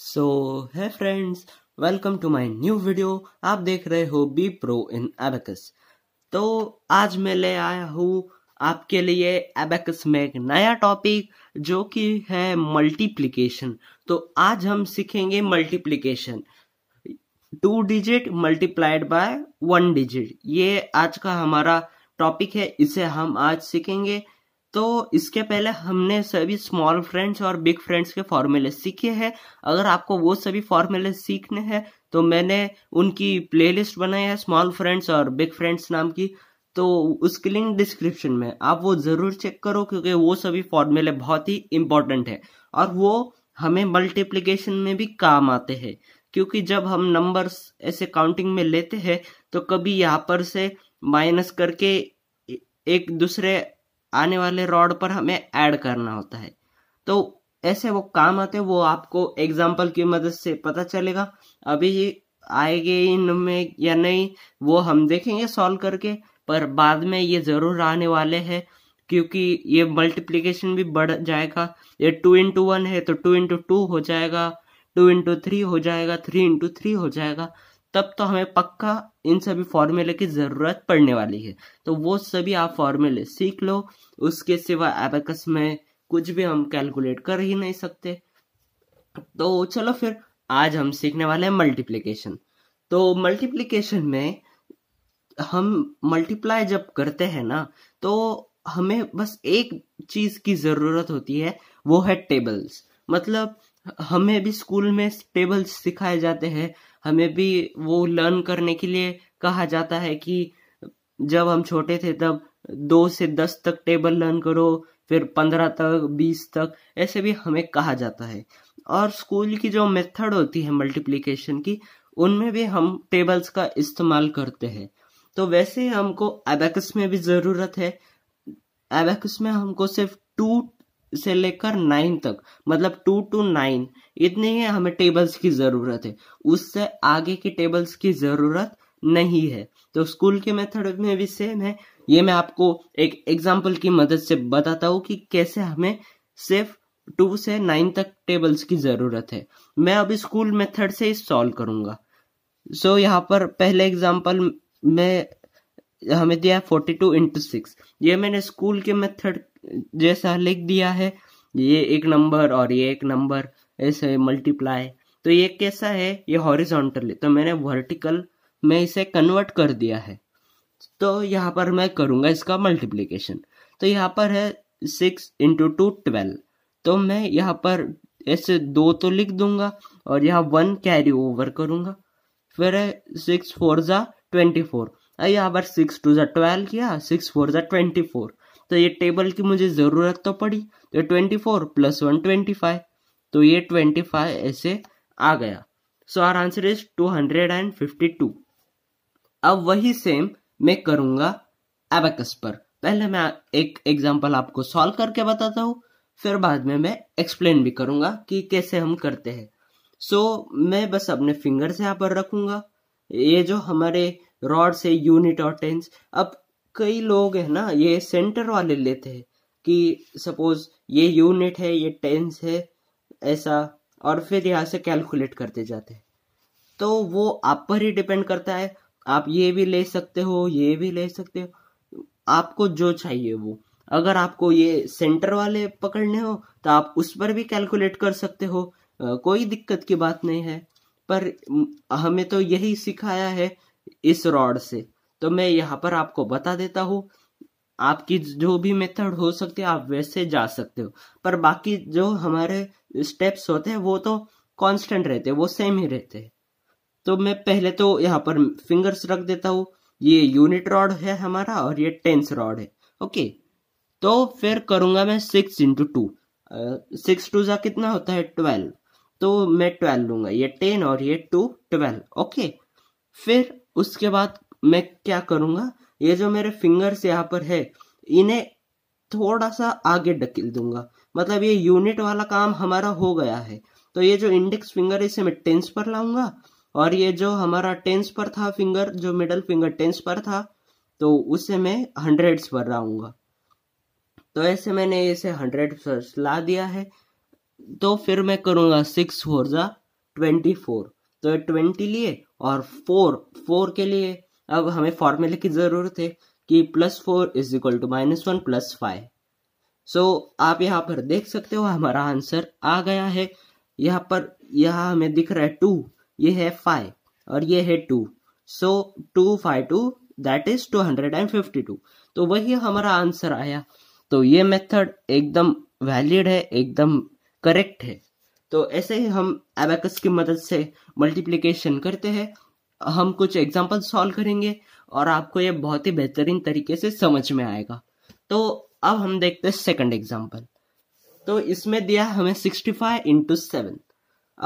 so hi friends welcome to my new video आप देख रहे हो बी प्रो इन एबेकस तो आज मैं ले आया हूँ आपके लिए एबेकस में एक नया टॉपिक जो कि है मल्टीप्लिकेशन तो आज हम सीखेंगे multiplication two digit multiplied by one digit ये आज का हमारा टॉपिक है इसे हम आज सीखेंगे तो इसके पहले हमने सभी स्मॉल फ्रेंड्स और बिग फ्रेंड्स के फॉर्मूले सीखे हैं अगर आपको वो सभी फॉर्मूले सीखने हैं तो मैंने उनकी प्लेलिस्ट बनाई है स्मॉल फ्रेंड्स और बिग फ्रेंड्स नाम की तो उसकी लिंक डिस्क्रिप्शन में आप वो ज़रूर चेक करो क्योंकि वो सभी फॉर्मूले बहुत ही इम्पोर्टेंट है और वो हमें मल्टीप्लीकेशन में भी काम आते हैं क्योंकि जब हम नंबर्स ऐसे काउंटिंग में लेते हैं तो कभी यहाँ पर से माइनस करके एक दूसरे आने वाले रॉड पर हमें ऐड करना होता है तो ऐसे वो काम आते हैं वो आपको एग्जाम्पल की मदद से पता चलेगा अभी आएंगे इनमें या नहीं वो हम देखेंगे सॉल्व करके पर बाद में ये ज़रूर आने वाले हैं क्योंकि ये मल्टीप्लीकेशन भी बढ़ जाएगा ये टू इंटू वन है तो टू इंटू टू हो जाएगा टू इंटू थ्री हो जाएगा थ्री इंटू थ्री हो जाएगा तब तो हमें पक्का इन सभी फॉर्मूले की ज़रूरत पड़ने वाली है तो वो सभी आप फॉर्मूले सीख लो उसके सिवा एबेकस में कुछ भी हम कैलकुलेट कर ही नहीं सकते तो चलो फिर आज हम सीखने वाले हैं मल्टीप्लीकेशन तो मल्टीप्लीकेशन में हम मल्टीप्लाई जब करते हैं ना तो हमें बस एक चीज़ की ज़रूरत होती है वो है टेबल्स मतलब हमें भी स्कूल में टेबल्स सिखाए जाते हैं हमें भी वो लर्न करने के लिए कहा जाता है कि जब हम छोटे थे तब दो से दस तक टेबल लर्न करो फिर पंद्रह तक बीस तक ऐसे भी हमें कहा जाता है और स्कूल की जो मेथड होती है मल्टीप्लिकेशन की उनमें भी हम टेबल्स का इस्तेमाल करते हैं तो वैसे हमको एबेकस में भी ज़रूरत है एबेकस में हमको सिर्फ टू से लेकर नाइन तक मतलब टू टू नाइन इतने ही हमें टेबल्स की ज़रूरत है उससे आगे की टेबल्स की ज़रूरत नहीं है तो स्कूल के मेथड में भी सेम है ये मैं आपको एक एग्जाम्पल की मदद से बताता हूँ कि कैसे हमें सिर्फ टू से नाइन तक टेबल्स की ज़रूरत है मैं अभी स्कूल मेथड से सॉल्व करूंगा सो so, यहाँ पर पहले एग्जाम्पल में हमें दिया है फोर्टी टू इंटू सिक्स ये मैंने स्कूल के मेथड जैसा लिख दिया है ये एक नंबर और ये एक नंबर ऐसे मल्टीप्लाई तो ये कैसा है ये हॉरिजॉन्टल तो मैंने वर्टिकल में इसे कन्वर्ट कर दिया है तो यहाँ पर मैं करूँगा इसका मल्टीप्लीकेशन तो यहाँ पर है सिक्स इंटू टू ट्वेल्व तो मैं यहाँ पर ऐसे दो तो लिख दूंगा और यहाँ वन कैरी ओवर करूँगा फिर है सिक्स फोर ज़ा ट्वेंटी फोर यहाँ पर सिक्स टू ज़ा ट्वेल्व किया सिक्स फोर ज़ा ट्वेंटी फोर तो ये टेबल की मुझे ज़रूरत तो पड़ी तो twenty four plus one twenty five तो ये ट्वेंटी फाइव ऐसे आ गया so our answer is two hundred and fifty two अब वही सेम मैं करूँगा एबेकस पर पहले मैं एक एग्जाम्पल आपको सॉल्व करके बताता हूँ फिर बाद में मैं एक्सप्लेन भी करूँगा कि कैसे हम करते हैं सो so, मैं बस अपने फिंगर से यहाँ पर रखूँगा ये जो हमारे रॉड से यूनिट और टेंस अब कई लोग है ना ये सेंटर वाले लेते हैं कि सपोज ये यूनिट है ये टेंस है ऐसा और फिर यहाँ से कैलकुलेट करते जाते हैं तो वो आप पर ही डिपेंड करता है आप ये भी ले सकते हो ये भी ले सकते हो आपको जो चाहिए वो अगर आपको ये सेंटर वाले पकड़ने हो तो आप उस पर भी कैलकुलेट कर सकते हो कोई दिक्कत की बात नहीं है पर हमें तो यही सिखाया है इस रॉड से तो मैं यहाँ पर आपको बता देता हूँ आपकी जो भी मेथड हो सकती है आप वैसे जा सकते हो पर बाकी जो हमारे स्टेप्स होते हैं वो तो कांस्टेंट रहते हैं वो सेम ही रहते हैं तो मैं पहले तो यहाँ पर फिंगर्स रख देता हूँ ये यूनिट रॉड है हमारा और ये टेंस रॉड है ओके तो फिर करूंगा मैं six into two six two ज़ा कितना होता है ट्वेल्व तो मैं ट्वेल्व लूंगा ये टेन और ये टू ट्वेल्व ओके फिर उसके बाद मैं क्या करूंगा ये जो मेरे फिंगर्स यहाँ पर है इन्हें थोड़ा सा आगे ढकेल दूंगा मतलब ये यूनिट वाला काम हमारा हो गया है तो ये जो इंडेक्स फिंगर इसे मैं टेंस पर लाऊंगा और ये जो हमारा टेंस पर था फिंगर जो मिडल फिंगर टेंस पर था तो उसे मैं हंड्रेड्स पर लाऊंगा तो ऐसे मैंने इसे हंड्रेड पर ला दिया है तो फिर मैं करूंगा सिक्स फोर ज़ा ट्वेंटी फोर तो ट्वेंटी लिए और फोर फोर के लिए अब हमें फॉर्मूले की ज़रूरत है कि plus four is equal to minus one plus five so आप यहाँ पर देख सकते हो हमारा आंसर आ गया है यहाँ पर यहाँ हमें दिख रहा है टू ये है फाइव और ये है two so two five two that is two hundred and fifty two तो वही हमारा आंसर आया तो ये मेथड एकदम वैलिड है एकदम करेक्ट है तो ऐसे ही हम एबेकस की मदद से मल्टीप्लिकेशन करते हैं हम कुछ एग्जाम्पल सॉल्व करेंगे और आपको ये बहुत ही बेहतरीन तरीके से समझ में आएगा तो अब हम देखते हैं सेकंड एग्जाम्पल तो इसमें दिया हमें सिक्सटी फाइव इंटू सेवन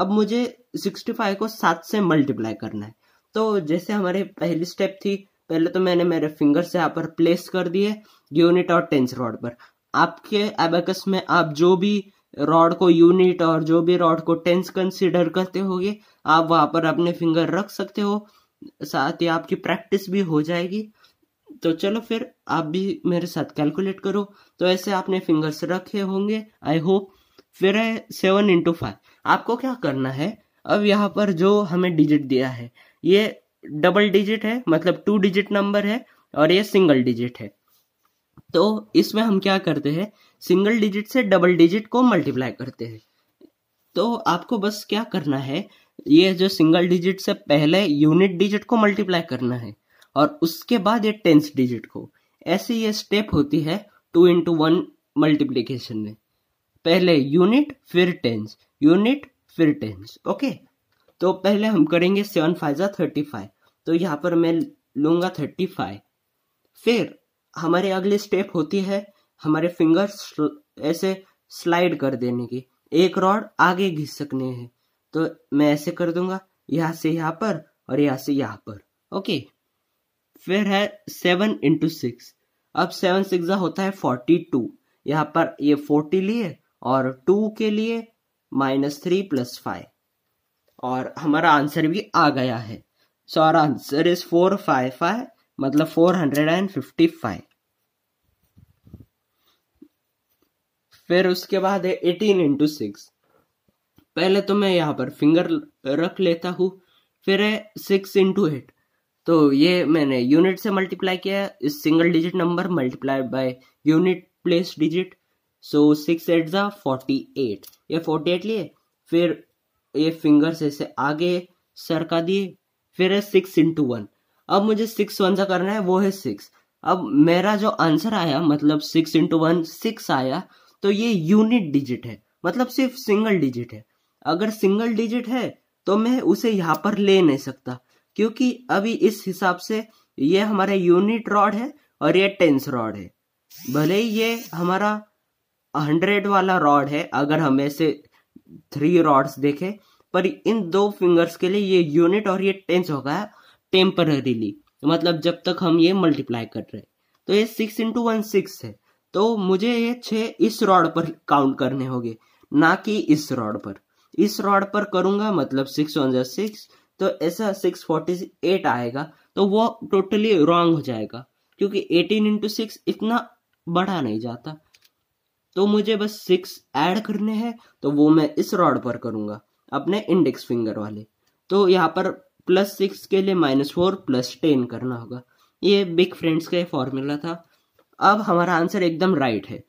अब मुझे सिक्सटी फाइव को सात से मल्टीप्लाई करना है तो जैसे हमारे पहली स्टेप थी पहले तो मैंने मेरे फिंगर से यहाँ पर प्लेस कर दिए यूनिट और टेंस रॉड पर आपके एबेकस में आप जो भी रॉड को यूनिट और जो भी रॉड को टेंस कंसिडर करते होगे आप वहां पर अपने फिंगर रख सकते हो साथ ही आपकी प्रैक्टिस भी हो जाएगी तो चलो फिर आप भी मेरे साथ कैलकुलेट करो तो ऐसे आपने फिंगर्स रखे होंगे आई होप फिर है सेवन इंटू फाइव आपको क्या करना है अब यहाँ पर जो हमें डिजिट दिया है ये डबल डिजिट है मतलब टू डिजिट नंबर है और ये सिंगल डिजिट है तो इसमें हम क्या करते हैं सिंगल डिजिट से डबल डिजिट को मल्टीप्लाई करते हैं तो आपको बस क्या करना है ये जो सिंगल डिजिट से पहले यूनिट डिजिट को मल्टीप्लाई करना है और उसके बाद ये टेंस डिजिट को ऐसे ये स्टेप होती है टू इंटू वन मल्टीप्लीकेशन में पहले यूनिट फिर टेंस यूनिट फिर टेंस ओके तो पहले हम करेंगे सेवन फाइजा थर्टी फाइव तो यहाँ पर मैं लूंगा थर्टी फाइव फिर हमारे अगली स्टेप होती है हमारे फिंगर्स ऐसे स्लाइड कर देने की एक रॉड आगे घिस सकने हैं तो मैं ऐसे कर दूंगा यहां से यहां पर और यहां से यहां पर ओके फिर है सेवन इंटू सिक्स अब सेवन सिक्स होता है फोर्टी टू यहां पर ये फोर्टी लिए और टू के लिए माइनस थ्री प्लस फाइव और हमारा आंसर भी आ गया है so our answer is four five five मतलब four hundred and fifty five फिर उसके बाद है एटीन इंटू सिक्स पहले तो मैं यहाँ पर फिंगर रख लेता हूँ फिर है सिक्स इंटू एट तो ये मैंने यूनिट से मल्टीप्लाई किया इस single digit number multiply by unit place digit so six eight ज़ा फोर्टी एट ये फोर्टी एट लिए फिर ये फिंगर से इसे आगे सरका दिए फिर है सिक्स इंटू वन अब मुझे सिक्स वन सा करना है वो है सिक्स अब मेरा जो आंसर आया मतलब सिक्स इंटू वन सिक्स आया तो ये यूनिट डिजिट है मतलब सिर्फ सिंगल डिजिट है अगर सिंगल डिजिट है तो मैं उसे यहाँ पर ले नहीं सकता क्योंकि अभी इस हिसाब से ये हमारा यूनिट रॉड है और ये टेंस रॉड है भले ही ये हमारा हंड्रेड वाला रॉड है अगर हम ऐसे थ्री रॉड्स देखें पर इन दो फिंगर्स के लिए ये यूनिट और ये टेंस हो गया टेम्पररीली मतलब जब तक हम ये मल्टीप्लाई कर रहे तो ये सिक्स इंटू वन सिक्स है तो मुझे ये छः इस रॉड पर काउंट करने होंगे ना कि इस रॉड पर इस रॉड पर करूंगा मतलब सिक्स वन जै सिक्स तो ऐसा सिक्स फोर्टी एट आएगा तो वो टोटली रॉन्ग हो जाएगा क्योंकि एटीन इंटू सिक्स इतना बढ़ा नहीं जाता तो मुझे बस सिक्स ऐड करने हैं तो वो मैं इस रॉड पर करूंगा अपने इंडेक्स फिंगर वाले तो यहाँ पर प्लस सिक्स के लिए माइनस फोर प्लस टेन करना होगा ये बिग फ्रेंड्स का फॉर्मूला था अब हमारा आंसर एकदम राइट है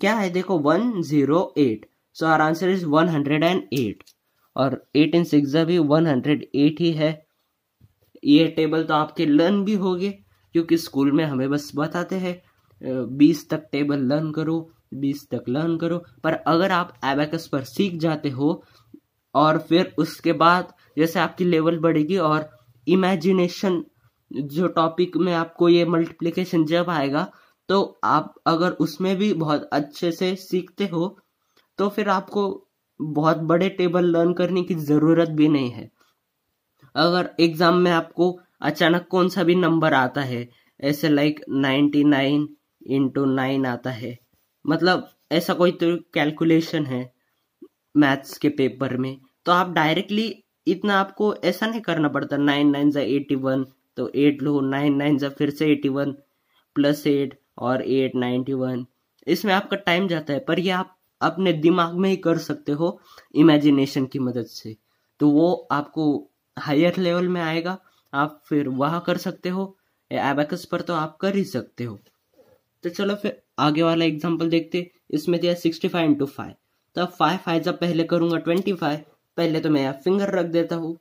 क्या है देखो one zero eight so our answer is one hundred and eight और एट इन सिक्स भी वन हंड्रेड एट ही है ये टेबल तो आपके लर्न भी हो गए क्योंकि स्कूल में हमें बस बताते हैं बीस तक टेबल लर्न करो बीस तक लर्न करो पर अगर आप एबेकस पर सीख जाते हो और फिर उसके बाद जैसे आपकी लेवल बढ़ेगी और इमेजिनेशन जो टॉपिक में आपको ये मल्टीप्लिकेशन जब आएगा तो आप अगर उसमें भी बहुत अच्छे से सीखते हो तो फिर आपको बहुत बड़े टेबल लर्न करने की ज़रूरत भी नहीं है अगर एग्ज़ाम में आपको अचानक कौन सा भी नंबर आता है ऐसे like ninety nine into nine आता है मतलब ऐसा कोई तो कैलकुलेशन है मैथ्स के पेपर में तो आप डायरेक्टली इतना आपको ऐसा नहीं करना पड़ता नाइन नाइन ज़ा एटी वन तो एट लो नाइन नाइन ज़ा फिर से एटी वन प्लस एट और एट नाइन्टी वन इसमें आपका टाइम जाता है पर ये आप अपने दिमाग में ही कर सकते हो इमेजिनेशन की मदद से तो वो आपको हायर लेवल में आएगा आप फिर वह कर सकते हो एबेकस पर तो आप कर ही सकते हो तो चलो फिर आगे वाला एग्जाम्पल देखते इसमें दिया सिक्सटी फाइव इंटू फाइव तो अब फाइव फाइव जब पहले करूंगा ट्वेंटी फाइव पहले तो मैं यहाँ फिंगर रख देता हूँ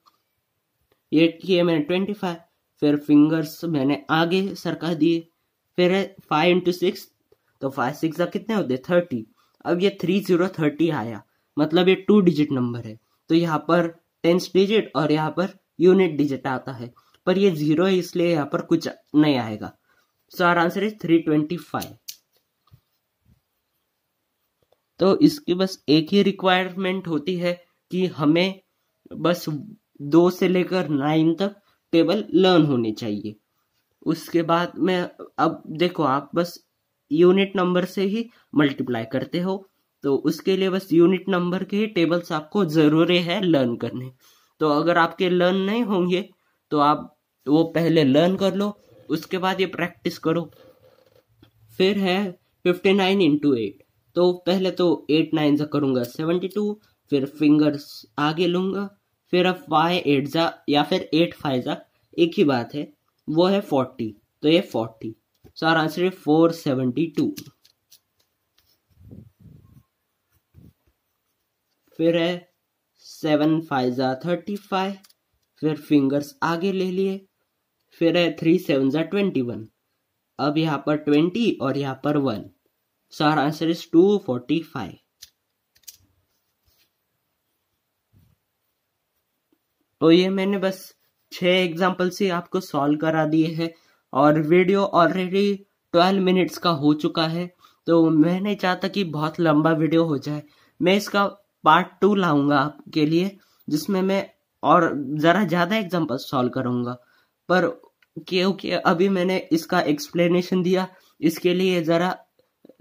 ये किए मैंने ट्वेंटी फाइव फिर फिंगर्स मैंने आगे सरका दिए फिर है फाइव इंटू सिक्स तो फाइव सिक्स कितने होते थर्टी अब ये थ्री जीरो थर्टी आया मतलब ये टू डिजिट नंबर है तो यहाँ पर टेंस डिजिट और यहाँ पर यूनिट डिजिट आता है पर ये जीरो है इसलिए यहाँ पर कुछ नहीं आएगा so our answer is three twenty five तो इसकी बस एक ही रिक्वायरमेंट होती है कि हमें बस दो से लेकर नाइन तक टेबल लर्न होने चाहिए उसके बाद में अब देखो आप बस यूनिट नंबर से ही मल्टीप्लाई करते हो तो उसके लिए बस यूनिट नंबर के ही टेबल्स आपको ज़रूरी है लर्न करने तो अगर आपके लर्न नहीं होंगे तो आप वो पहले लर्न कर लो उसके बाद ये प्रैक्टिस करो फिर है फिफ्टी नाइन इंटू एट तो पहले तो एट नाइन जा करूँगा सेवेंटी टू फिर फिंगर्स आगे लूँगा फिर अब फाइव एट जा या फिर एट फाइव जा एक ही बात है वो है फोर्टी तो ये फोर्टी सो आर आंसर है फोर सेवेंटी टू फिर है सेवन फाइव थर्टी फाइव फिर फिंगर्स आगे ले लिए फिर है थ्री सेवन ज़ा ट्वेंटी वन अब यहाँ पर ट्वेंटी और यहाँ पर one so our answer is two forty five तो ये मैंने बस छह एग्जाम्पल से आपको सॉल्व करा दिए हैं और वीडियो ऑलरेडी ट्वेल्व मिनट्स का हो चुका है तो मैं नहीं चाहता कि बहुत लंबा वीडियो हो जाए मैं इसका पार्ट टू लाऊंगा आपके लिए जिसमें मैं और ज़रा ज़्यादा एग्जाम्पल सॉल्व करूँगा पर क्योंकि अभी मैंने इसका एक्सप्लेनेशन दिया इसके लिए ज़रा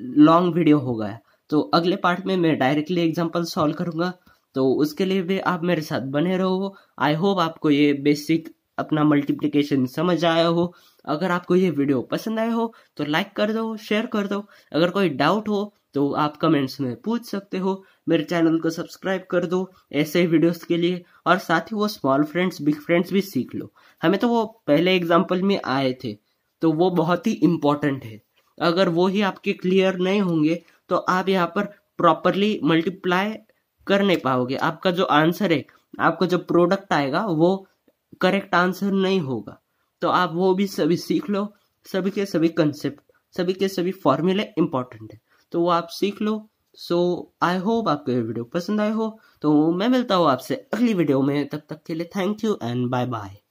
लॉन्ग वीडियो हो गया तो अगले पार्ट में मैं डायरेक्टली एग्जाम्पल सॉल्व करूँगा तो उसके लिए भी आप मेरे साथ बने रहो आई होप आपको ये बेसिक अपना मल्टीप्लिकेशन समझ आया हो अगर आपको ये वीडियो पसंद आया हो तो लाइक कर दो शेयर कर दो अगर कोई डाउट हो तो आप कमेंट्स में पूछ सकते हो मेरे चैनल को सब्सक्राइब कर दो ऐसे वीडियोस के लिए और साथ ही वो स्मॉल फ्रेंड्स बिग फ्रेंड्स भी सीख लो हमें तो वो पहले एग्जाम्पल में आए थे तो वो बहुत ही इम्पोर्टेंट है अगर वो ही आपके क्लियर नहीं होंगे तो आप यहाँ पर प्रॉपरली मल्टीप्लाई कर नहीं पाओगे आपका जो आंसर है आपका जो प्रोडक्ट आएगा वो करेक्ट आंसर नहीं होगा तो आप वो भी सभी सीख लो सभी के सभी कंसेप्ट सभी के सभी फॉर्मूले इंपॉर्टेंट है तो वो आप सीख लो सो आई होप आपको ये वीडियो पसंद आए हो तो मैं मिलता हूँ आपसे अगली वीडियो में तब तक के लिए thank you and bye bye